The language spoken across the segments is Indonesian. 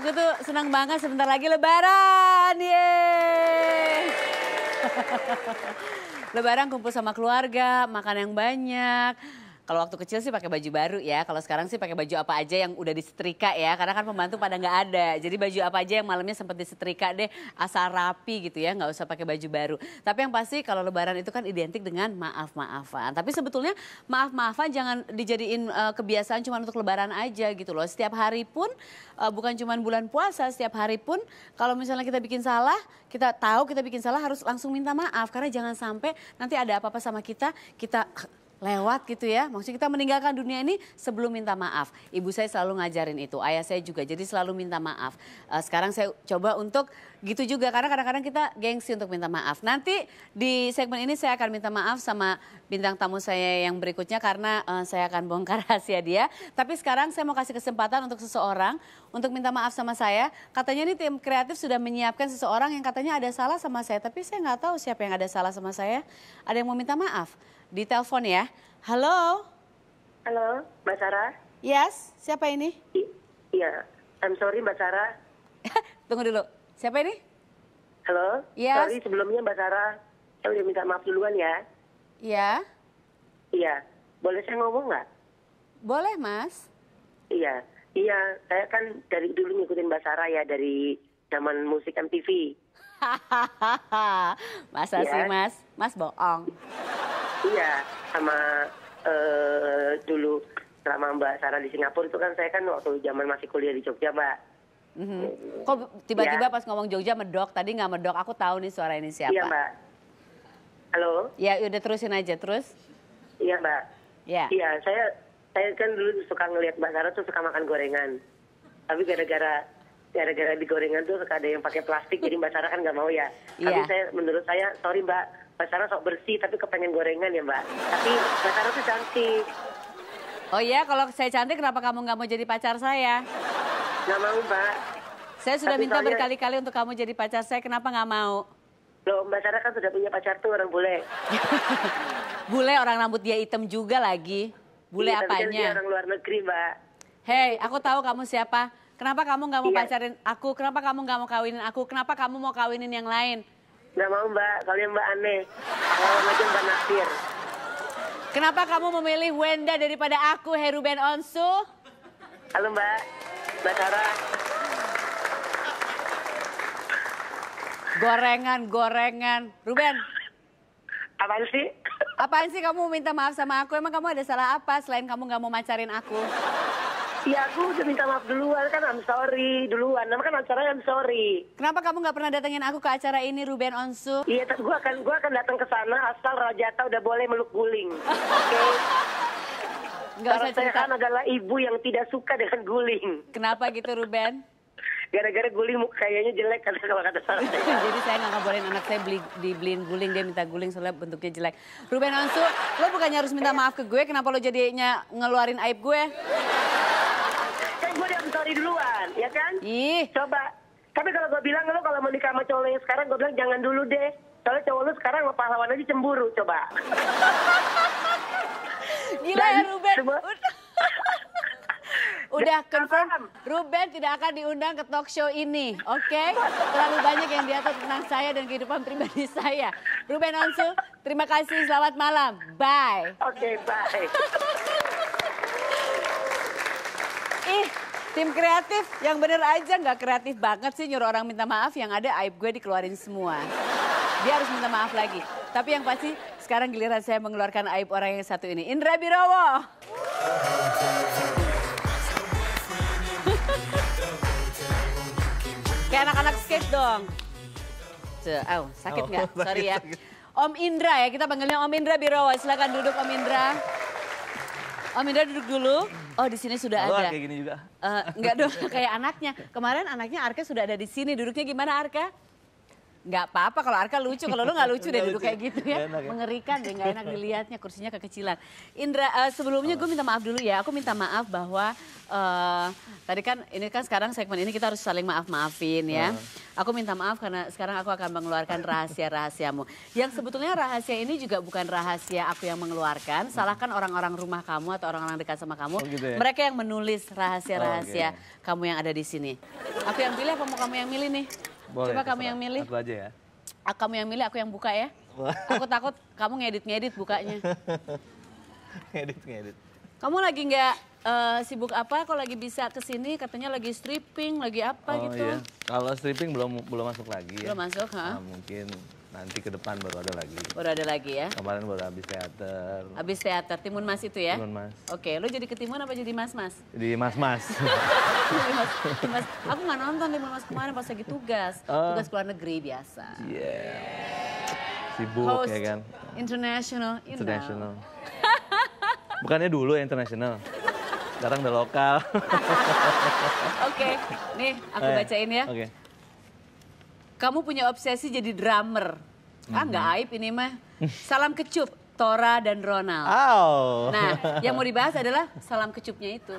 Aku tuh senang banget sebentar lagi lebaran. Yeay. lebaran kumpul sama keluarga, makan yang banyak. Kalau waktu kecil sih pakai baju baru ya. Kalau sekarang sih pakai baju apa aja yang udah disetrika ya. Karena kan pembantu pada nggak ada. Jadi baju apa aja yang malamnya sempat disetrika deh. Asal rapi gitu ya. Nggak usah pakai baju baru. Tapi yang pasti kalau lebaran itu kan identik dengan maaf-maafan. Tapi sebetulnya maaf-maafan jangan dijadiin uh, kebiasaan cuma untuk lebaran aja gitu loh. Setiap hari pun uh, bukan cuma bulan puasa. Setiap hari pun kalau misalnya kita bikin salah. Kita tahu kita bikin salah harus langsung minta maaf. Karena jangan sampai nanti ada apa-apa sama kita. Kita lewat gitu ya. Maksudnya kita meninggalkan dunia ini sebelum minta maaf. Ibu saya selalu ngajarin itu, ayah saya juga. Jadi selalu minta maaf. Eh, sekarang saya coba untuk gitu juga karena kadang-kadang kita gengsi untuk minta maaf. Nanti di segmen ini saya akan minta maaf sama bintang tamu saya yang berikutnya karena eh, saya akan bongkar rahasia dia. Tapi sekarang saya mau kasih kesempatan untuk seseorang untuk minta maaf sama saya. Katanya ini tim kreatif sudah menyiapkan seseorang yang katanya ada salah sama saya, tapi saya nggak tahu siapa yang ada salah sama saya. Ada yang mau minta maaf? di telepon ya. Halo. Halo, Mbak Sarah. Yes, siapa ini? Iya, I'm sorry Mbak Sarah. Tunggu dulu, siapa ini? Halo, yes. sorry sebelumnya Mbak Sarah, saya udah minta maaf duluan ya. Iya. Iya, boleh saya ngomong nggak? Boleh Mas. Iya, iya, saya kan dari dulu ngikutin Mbak Sarah ya dari zaman musik MTV. Masa yeah. sih iya. Mas? Mas bohong iya sama uh, dulu selama Mbak Sarah di Singapura itu kan saya kan waktu zaman masih kuliah di Jogja Mbak Mm-hmm. Gitu. Kok tiba-tiba ya. pas ngomong Jogja medok, tadi nggak medok, aku tahu nih suara ini siapa. Iya Mbak. Halo. Ya udah terusin aja terus. Iya Mbak. Iya. Iya saya saya kan dulu suka ngelihat Mbak Sarah tuh suka makan gorengan. Tapi gara-gara gara-gara di gorengan tuh suka ada yang pakai plastik, jadi Mbak Sarah kan nggak mau ya. Iya. Tapi ya. saya menurut saya, sorry Mbak, Mbak Sarah sok bersih tapi kepengen gorengan ya Mbak. Tapi Mbak Sarah tuh cantik. Oh iya, kalau saya cantik kenapa kamu nggak mau jadi pacar saya? Nggak mau Mbak. Saya sudah tapi minta soalnya... berkali-kali untuk kamu jadi pacar saya, kenapa nggak mau? Loh, Mbak Sarah kan sudah punya pacar tuh orang bule. bule orang rambut dia hitam juga lagi. Bule iya, kan apanya? Iya, orang luar negeri Mbak. Hei, aku tahu kamu siapa. Kenapa kamu nggak mau iya. pacarin aku? Kenapa kamu nggak mau kawinin aku? Kenapa kamu mau kawinin yang lain? Gak mau mbak, kalian mbak aneh. Lawan macam mbak Nasir. Kenapa kamu memilih Wenda daripada aku, Heru Ben Onsu? Halo mbak, mbak Sarah. Gorengan, gorengan. Ruben. Apaan sih? Apaan sih kamu minta maaf sama aku? Emang kamu ada salah apa selain kamu gak mau macarin aku? Iya, aku udah minta maaf duluan kan I'm sorry duluan. Nama kan acaranya I'm sorry. Kenapa kamu nggak pernah datengin aku ke acara ini Ruben Onsu? Iya, tapi gue akan gue akan datang ke sana asal Rajata udah boleh meluk guling. Oke. Okay? Gak Karena saya kan adalah ibu yang tidak suka dengan guling. Kenapa gitu Ruben? Gara-gara guling kayaknya jelek kan kalau kata saya. Jadi saya nggak ngabarin anak saya beli dibeliin guling dia minta guling soalnya bentuknya jelek. Ruben Onsu, lo bukannya harus minta maaf ke gue, kenapa lo jadinya ngeluarin aib gue? lari duluan, ya kan? Ih. Coba. Tapi kalau gue bilang lo kalau mau nikah sama cowok yang sekarang, gue bilang jangan dulu deh. Soalnya cowok lu sekarang lo pahlawan aja cemburu, coba. Gila ya Ruben. Semua... Udah confirm, Ruben tidak akan diundang ke talk show ini, oke? Okay? Terlalu banyak yang diatur tentang saya dan kehidupan pribadi saya. Ruben Onsu, terima kasih, selamat malam. Bye. Oke, okay, bye. Ih, Tim kreatif yang bener aja nggak kreatif banget sih nyuruh orang minta maaf yang ada aib gue dikeluarin semua. Dia harus minta maaf lagi. Tapi yang pasti sekarang giliran saya mengeluarkan aib orang yang satu ini. Indra Birowo. Kayak anak-anak skate dong. oh, sakit nggak? Sorry ya. Om Indra ya, kita panggilnya Om Indra Birowo. Silahkan duduk Om Indra. Om duduk dulu. Oh di sini sudah Halo, ada. kayak gini juga. Uh, eh, enggak dong, kayak anaknya. Kemarin anaknya Arka sudah ada di sini. Duduknya gimana Arka? nggak apa-apa kalau Arka lucu kalau lu nggak lucu deh duduk kayak gitu ya, enak, ya. mengerikan deh nggak enak dilihatnya kursinya kekecilan Indra uh, sebelumnya gue minta maaf dulu ya aku minta maaf bahwa uh, tadi kan ini kan sekarang segmen ini kita harus saling maaf maafin ya ah. aku minta maaf karena sekarang aku akan mengeluarkan rahasia rahasiamu yang sebetulnya rahasia ini juga bukan rahasia aku yang mengeluarkan salahkan orang-orang rumah kamu atau orang-orang dekat sama kamu oh, gitu ya? mereka yang menulis rahasia rahasia oh, okay. kamu yang ada di sini aku yang pilih apa mau kamu yang milih nih boleh, Coba kamu yang milih. Aku aja ya. Ah, kamu yang milih, aku yang buka ya. aku takut kamu ngedit-ngedit bukanya. Ngedit-ngedit. kamu lagi nggak uh, sibuk apa? Kalau lagi bisa ke sini katanya lagi stripping, lagi apa oh, gitu. Iya. Kalau stripping belum belum masuk lagi belum ya. Belum masuk, ha? Nah, mungkin nanti ke depan baru ada lagi. Baru ada lagi ya. Kemarin baru habis teater. Habis teater Timun Mas itu ya? Timun Mas. Oke, lo jadi ke Timun apa jadi Mas Mas? Jadi Mas Mas. aku gak nonton Timun Mas kemarin pas lagi tugas, uh, tugas keluar negeri biasa. Iya. Yeah. Sibuk ya Host, ya kan. International, you international. Bukannya dulu ya international. Sekarang udah lokal. Oke, okay. nih aku eh, bacain ya. Okay. Kamu punya obsesi jadi drummer. Mm -hmm. Ah mm-hmm. nggak aib ini mah. Salam kecup. Tora dan Ronald. Oh. Nah, yang mau dibahas adalah salam kecupnya itu.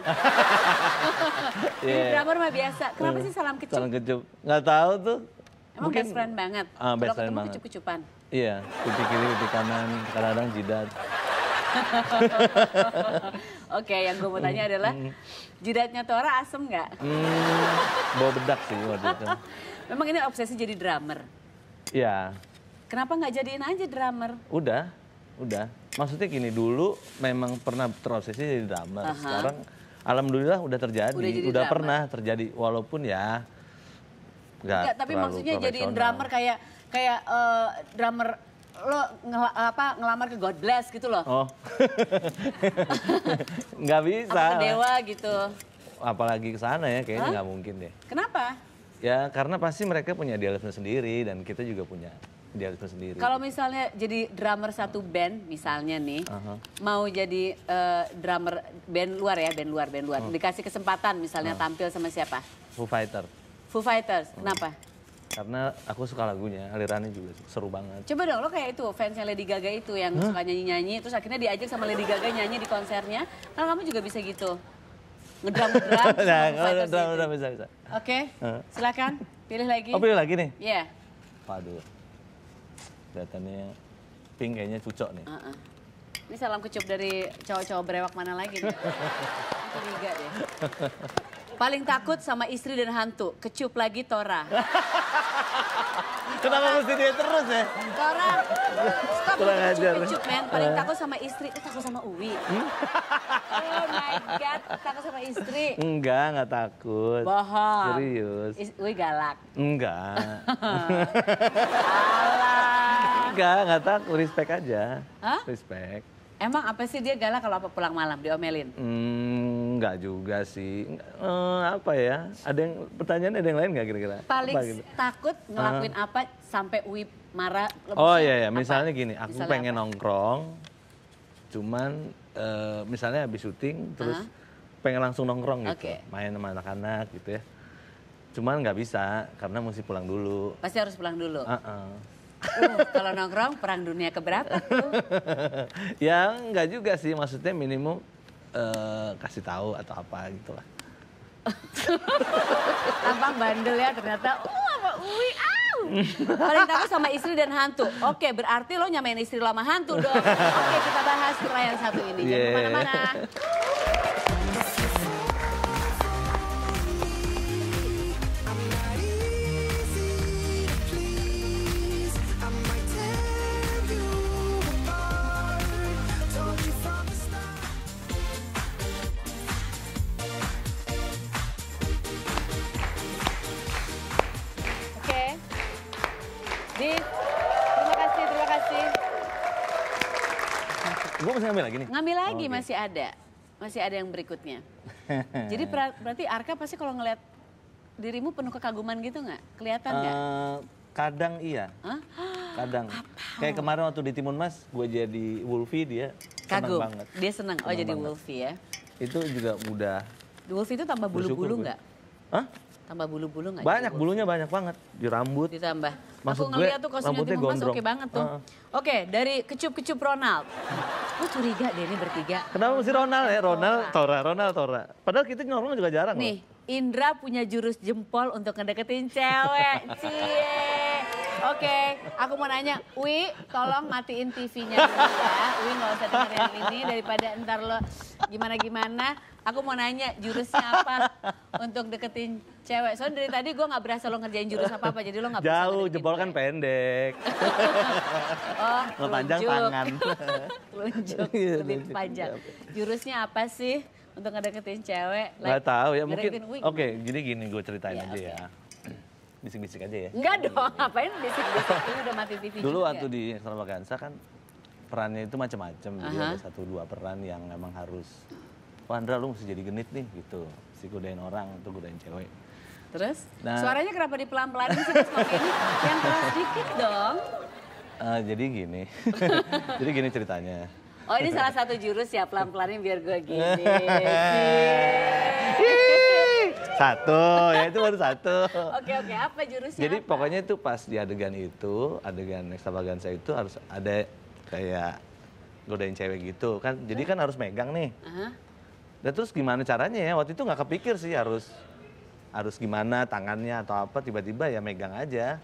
yeah. drummer mah biasa. Kenapa mm. sih salam kecup? Salam kecup. Nggak tahu tuh. Emang Mungkin, best friend banget. Ah, best Kalau friend banget. kecup-kecupan. Iya, pipi kiri, pipi kanan, kadang-kadang jidat. Oke, yang gue mau tanya adalah mm. jidatnya Tora asem nggak? Hmm, bawa bedak sih waktu itu. Memang ini obsesi jadi drummer. Iya. Kenapa nggak jadiin aja drummer? Udah, udah. Maksudnya gini dulu memang pernah terobsesi jadi drummer. Aha. Sekarang alhamdulillah udah terjadi, udah, udah pernah terjadi walaupun ya nggak. Enggak, tapi maksudnya jadiin drummer kayak kayak uh, drummer lo ngel apa ngelamar ke God Bless gitu loh. Oh. nggak bisa. Apa dewa gitu. Apalagi ke sana ya kayaknya nggak mungkin deh. Kenapa? Ya karena pasti mereka punya idealisme sendiri dan kita juga punya idealisme sendiri. Kalau misalnya jadi drummer satu band misalnya nih, uh -huh. mau jadi uh, drummer band luar ya, band luar, band luar. Uh. Dikasih kesempatan misalnya uh. tampil sama siapa? Foo Fighters. Foo Fighters, uh. kenapa? Karena aku suka lagunya, alirannya juga seru banget. Coba dong, lo kayak itu fansnya Lady Gaga itu yang huh? suka nyanyi-nyanyi, terus akhirnya diajak sama Lady Gaga nyanyi di konsernya. Kan kamu juga bisa gitu ngedram ngedram. nah, kalau ngedram ngedram bisa bisa. Oke, silakan pilih lagi. Oh pilih lagi nih. Iya. Yeah. Waduh, kelihatannya pink kayaknya cocok nih. Ini salam kecup dari cowok-cowok berewak mana lagi nih? Curiga deh. Paling takut sama istri dan hantu, kecup lagi Tora. Kenapa mesti dia terus ya? Orang stop itu ajar. Cukup, men. Paling eh. takut sama istri, eh, takut sama Uwi. Hmm? oh my God, takut sama istri. Enggak, enggak takut. Bohong. Serius. Uwi galak. Enggak. enggak, enggak takut. Respect aja. Hah? Respect. Emang apa sih dia galak kalau apa pulang malam diomelin? Hmm, Enggak juga sih. Eh, apa ya? Ada yang pertanyaan ada yang lain enggak kira-kira? Paling apa, gitu? takut eh. ngelakuin uh. apa sampai uip marah? Oh ya? iya ya misalnya gini, aku misalnya pengen apa? nongkrong, cuman uh, misalnya habis syuting terus uh -huh. pengen langsung nongkrong gitu, okay. main sama anak-anak gitu ya. Cuman nggak bisa karena mesti pulang dulu. Pasti harus pulang dulu. Uh -uh. Uh, kalau nongkrong perang dunia keberapa tuh? ya enggak juga sih, maksudnya minimum uh, kasih tahu atau apa gitu lah. Tampang bandel ya ternyata. Uh, apa, ui, Paling takut sama istri dan hantu. Oke, berarti lo nyamain istri lama hantu dong. Oke, kita bahas yang satu ini. Jangan kemana-mana. gue masih ngambil lagi nih? Ngambil lagi, oh, okay. masih ada. Masih ada yang berikutnya. Jadi berarti Arka pasti kalau ngeliat dirimu penuh kekaguman gitu nggak? Kelihatan nggak? Uh, kadang iya. Huh? Kadang. Apa? Kayak kemarin waktu di Timun Mas, gue jadi Wolfie, dia Kagum. banget. Dia seneng, oh jadi banget. Wolfie ya. Itu juga mudah. Wolfie itu tambah bulu-bulu nggak? Hah? Tambah bulu-bulu nggak? banyak, bulunya banyak banget. Di rambut. Ditambah. Maksud Aku ngeliat tuh kostumnya Timun Mas oke okay banget tuh. -uh. Oke, okay, dari kecup-kecup Ronald. Aku curiga deh ini bertiga. Kenapa mesti Ronald ya? Ronald, Tora, Ronald, Tora. Padahal kita normal juga jarang Nih, loh. Indra punya jurus jempol untuk ngedeketin cewek. Cie. Oke, okay, aku mau nanya, Wi, tolong matiin TV-nya dulu ya. Wi nggak usah dengerin ini daripada ntar lo gimana-gimana. Aku mau nanya jurusnya apa untuk deketin cewek. Soalnya dari tadi gue nggak berasa lo ngerjain jurus apa apa, jadi lo nggak jauh. Jempol kan pendek. oh, lo panjang tangan. lunjuk, iya, lebih panjang. Jurusnya apa sih untuk ngedeketin cewek? Like, gak tahu ya mungkin. Oke, okay, jadi gini gue ceritain iya, ya, aja okay. ya bisik-bisik aja ya? Enggak dong, ngapain bisik-bisik? Ini udah mati TV Dulu juga. waktu di Extravaganza kan perannya itu macam-macam. uh -huh. ada satu dua peran yang memang harus, wah oh, lu mesti jadi genit nih gitu. Si kudain orang, itu kudain cewek. Terus? Nah, Suaranya kenapa dipelan pelan sih Yang keras dikit dong. Uh, jadi gini, jadi gini ceritanya. Oh ini salah satu jurus ya pelan pelanin biar gue gini. satu ya itu baru satu oke oke apa jurusnya jadi apa? pokoknya itu pas di adegan itu adegan saya itu harus ada kayak godain cewek gitu kan jadi kan harus megang nih uh -huh. dan terus gimana caranya ya waktu itu nggak kepikir sih harus harus gimana tangannya atau apa tiba-tiba ya megang aja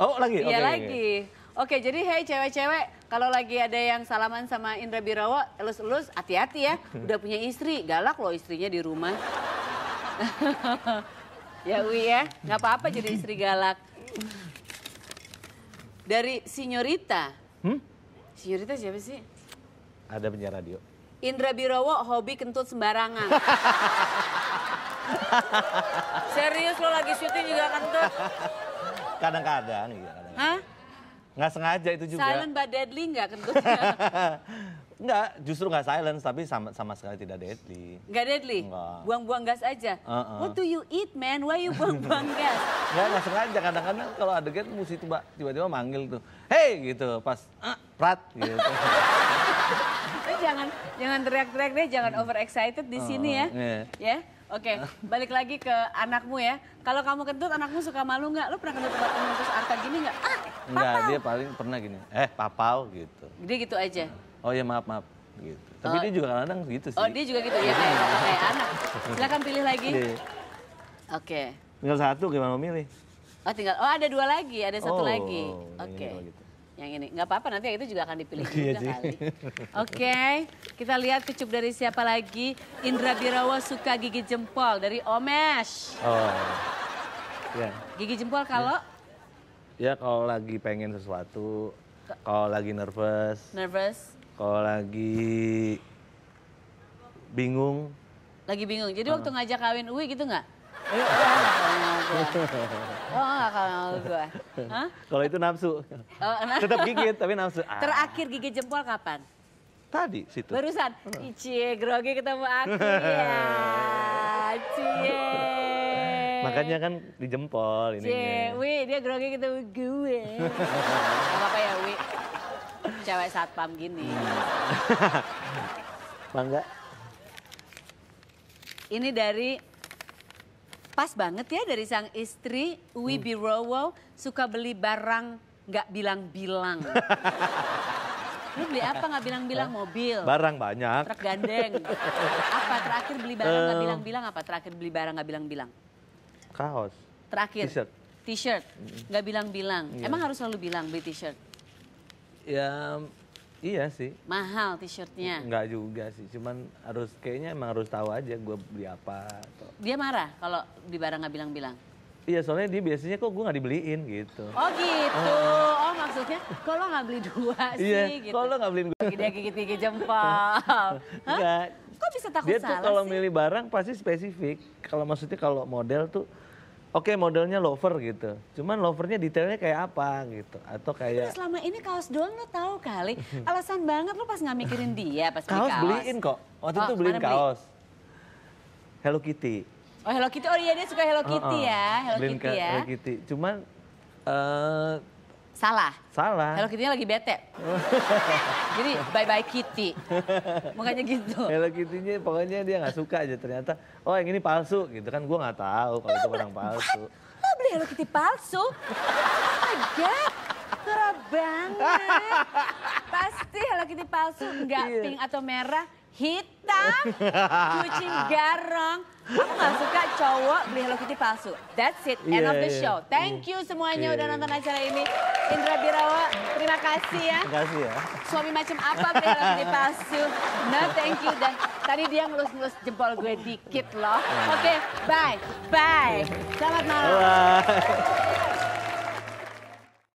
oh lagi iya okay. lagi Oke, jadi hei cewek-cewek, kalau lagi ada yang salaman sama Indra Birawa, elus-elus, hati-hati ya. Udah punya istri, galak loh istrinya di rumah. ya Wi ya, nggak apa-apa jadi istri galak. Dari Signorita. Hmm? Signorita siapa sih? Ada penyiar radio. Indra Birowo hobi kentut sembarangan. Serius lo lagi syuting juga kentut? Kadang-kadang, kadang-kadang. Hah? nggak sengaja itu juga. Silent but deadly nggak kentutnya? nggak, justru nggak silent tapi sama sama sekali tidak deadly. Nggak deadly? Buang-buang gas aja. Uh -uh. What do you eat man? Why you buang-buang gas? nggak nggak sengaja. Kadang-kadang kalau ada musik itu tiba-tiba manggil tuh. Hey gitu, pas uh, eh, prat gitu. jangan jangan teriak-teriak deh, jangan hmm. over excited di uh, sini hmm, ya. Yeah. Ya. Oke, okay, balik lagi ke anakmu ya. Kalau kamu kentut, anakmu suka malu nggak? Lu pernah kentut tempat umum terus Arta gini nggak? Ah, papau. Enggak, dia paling pernah gini, eh papau gitu. Dia gitu aja? Oh ya maaf, maaf. Gitu. Tapi oh. dia juga kadang gitu sih. Oh dia juga gitu, ya kayak, kayak anak. Silahkan pilih lagi. Iya. Oke. Okay. Tinggal satu, gimana memilih? Oh tinggal, oh ada dua lagi, ada satu oh, lagi. Oke. Okay yang ini. Nggak apa-apa nanti yang itu juga akan dipilih iya, juga kali. Oke, okay, kita lihat kecup dari siapa lagi. Indra Birawa suka gigi jempol dari Omesh. Oh, Yeah. Gigi jempol kalau? Ya kalau lagi pengen sesuatu, kalau lagi nervous. Nervous. Kalau lagi bingung. Lagi bingung. Jadi uh. waktu ngajak kawin Uwi gitu nggak? Iya, iya. Oh, enggak kalau gue. Hah? Kalau itu nafsu. Oh, nah. Tetap gigit, tapi nafsu. Ah. Terakhir gigit jempol kapan? Tadi, situ. Barusan. cie grogi ketemu aku. ya. Cie. Makanya kan di jempol ini. Cie, Wi, dia grogi ketemu gue. apa-apa ya, Wi. Cewek satpam gini. Mangga. Ini dari pas banget ya dari sang istri Wibi hmm. suka beli barang nggak bilang-bilang. Lu beli apa nggak bilang-bilang mobil? Barang banyak. Truk gandeng. Apa terakhir beli barang nggak um, bilang-bilang? Apa terakhir beli barang nggak bilang-bilang? Kaos. Terakhir. T-shirt. T-shirt hmm. nggak bilang-bilang. Yeah. Emang harus selalu bilang beli t-shirt? Ya Iya sih. Mahal t-shirtnya. Enggak juga sih, cuman harus kayaknya emang harus tahu aja gue beli apa. Atau... Dia marah kalau di barang nggak bilang-bilang. Iya, soalnya dia biasanya kok gue nggak dibeliin gitu. Oh gitu. Oh, oh maksudnya kalau nggak beli dua iya, sih iya, gitu. Kalau nggak beliin gue. Dia gigit-gigit jempol. Enggak. Kok bisa takut dia salah Dia tuh kalau milih barang pasti spesifik. Kalau maksudnya kalau model tuh oke okay, modelnya lover gitu. Cuman lovernya detailnya kayak apa gitu atau kayak Tapi selama ini kaos doang lo tahu kali. Alasan banget lo pas nggak mikirin dia pas Beli kaos beliin kok. Waktu oh, itu beliin kaos. Beli? Hello Kitty. Oh Hello Kitty. Oh iya dia suka Hello Kitty oh, oh. ya. Hello beliin Kitty ya. Hello Kitty. Cuman uh, Salah. Salah. Hello kitty lagi bete. Jadi bye-bye Kitty. Makanya gitu. Hello Kitty-nya pokoknya dia gak suka aja ternyata. Oh yang ini palsu gitu kan gue gak tahu kalau itu barang palsu. Lo beli Hello Kitty palsu? Agak. Oh Kerap banget. Pasti Hello Kitty palsu nggak iya. pink atau merah. Hitam, kucing garong, Aku gak suka cowok beli Hello Kitty palsu. That's it, end yeah, of iya, the iya. show. Thank yeah. you semuanya yeah. udah nonton acara ini. Indra Birawa, terima kasih ya. Terima kasih ya. Suami macam apa beli Hello Kitty palsu? No, thank you. Dan tadi dia ngelus-ngelus jempol gue dikit loh. Iya. Oke, okay, bye. Bye. Selamat malam. Bye.